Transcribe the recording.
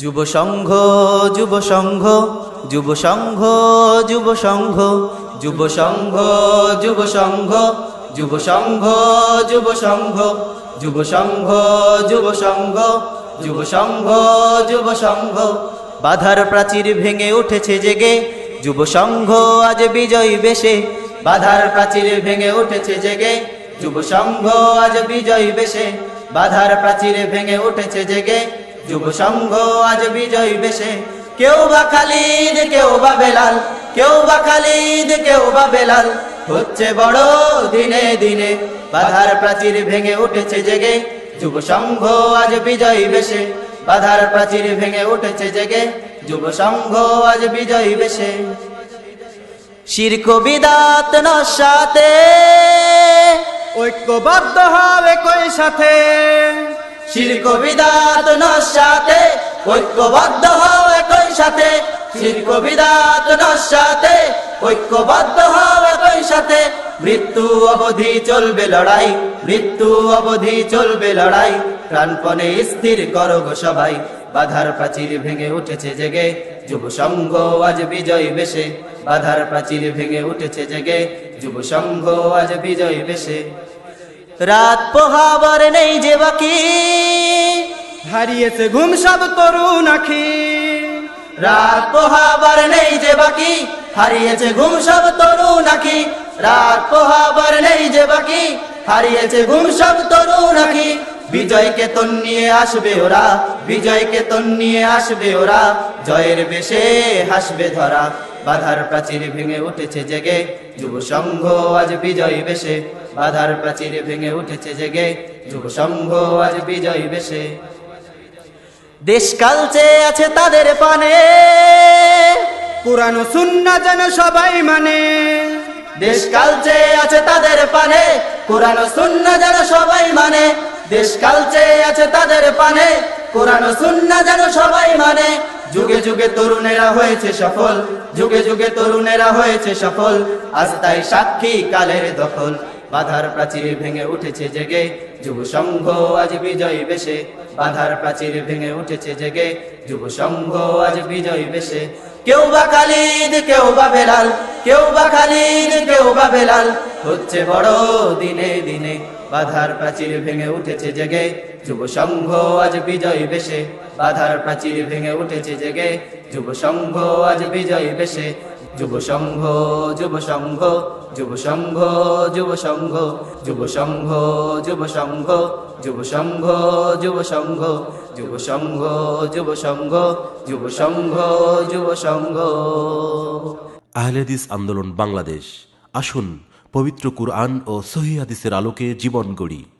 যুব সংঘ যুব সংঘ যুব সংঘ যুব সংঘ যুব সংঘ যুব সংঘ যুব সংঘ যুব সংঘ যুব সংঘ যুব সংঘ যুব সংঘ যুব সংঘ বাধার প্রাচীর ভেঙে উঠেছে জেগে যুব সংঘ আজ বিজয়ী বেশে বাধার প্রাচীর ভেঙে উঠেছে জেগে যুব সংঘ আজ বিজয়ী বেশে বাধার প্রাচীর ভেঙে উঠেছে জেগে যুব সংঘ আজ বিজয় বেশে কেউ বা খালিদ কেউ বা বেলাল কেউ বা খালিদ কেউ বা বেলাল হচ্ছে বড় দিনে দিনে বাধার প্রাচীর ভেঙে উঠেছে জেগে যুব সংঘ আজ বিজয় বেশে বাধার প্রাচীর ভেঙে উঠেছে জেগে যুব সংঘ আজ বিজয় বেশে শির্ক বিদাত নসাতে ঐক্যবদ্ধ হবে কই সাথে শিরক বিদাত নশাতে ঐক্যবদ্ধ হও একই সাথে শিরক বিদাত নশাতে ঐক্যবদ্ধ হও একই সাথে মৃত্যু অবধি চলবে লড়াই মৃত্যু অবধি চলবে লড়াই প্রাণপণে স্থির করো সবাই বাধার প্রাচীর ভেঙে উঠেছে জেগে যুব সংঘ আজ বিজয় বেশে বাধার প্রাচীর ভেঙে উঠেছে জেগে যুব সংঘ আজ বিজয় বেশে রাত পোহাবার নেই যে বাকি হারিয়েছে ঘুম সব তরুণ আখি রাত পোহাবার নেই যে বাকি হারিয়েছে ঘুম সব তরুণ আখি রাত পোহাবার নেই যে বাকি হারিয়েছে ঘুম সব তরুণ বিজয়কে তন নিয়ে আসবে ওরা বিজয়কে তন নিয়ে আসবে ওরা জয়ের বেশে হাসবে ধরা বাধার প্রাচীর ভেঙে উঠেছে জেগে যুব সংঘ আজ বিজয় বেশে বাধার প্রাচীর ভেঙে উঠেছে জেগে যুব সংঘ আজ বিজয় বেশে দেশ কালচে আছে তাদের পানে পুরানো শূন্য যেন সবাই মানে দেশ কালচে আছে তাদের পানে পুরানো শূন্য যেন সবাই মানে দেশকাল চেয়ে আছে তাদের পানে কোরআন সুন্না যেন সবাই মানে যুগে যুগে তরুণেরা হয়েছে সফল যুগে যুগে তরুণেরা হয়েছে সফল আজ তাই সাক্ষী কালের দখল বাধার প্রাচীর ভেঙে উঠেছে জেগে যুব সংঘ আজ বিজয় বেশে বাধার প্রাচীর ভেঙে উঠেছে জেগে যুব সংঘ আজ বিজয় বেশে কেউ বা কালিদ কেউ বা বেলাল কেউ বা খালিদ কেউ বা বেলাল হচ্ছে বড় দিনে দিনে বাধার প্রাচীর ভেঙে উঠেছে জেগে যুব সংঘ আজ বিজয় বেশে বাধার প্রাচীর ভেঙে উঠেছে জেগে যুব সংঘ আজ বিজয় বেশে যুব সংঘ যুব সংঘ যুব সংঘ যুব সংঘ যুব সংঘ যুব সংঘ যুব সংঘ যুব সংঘ যুব সংঘ যুব সংঘ যুব সংঘ যুব সংঘ আহলেদিস আন্দোলন বাংলাদেশ আসুন পবিত্র কুরআন ও সহিদিসের আলোকে জীবন গড়ি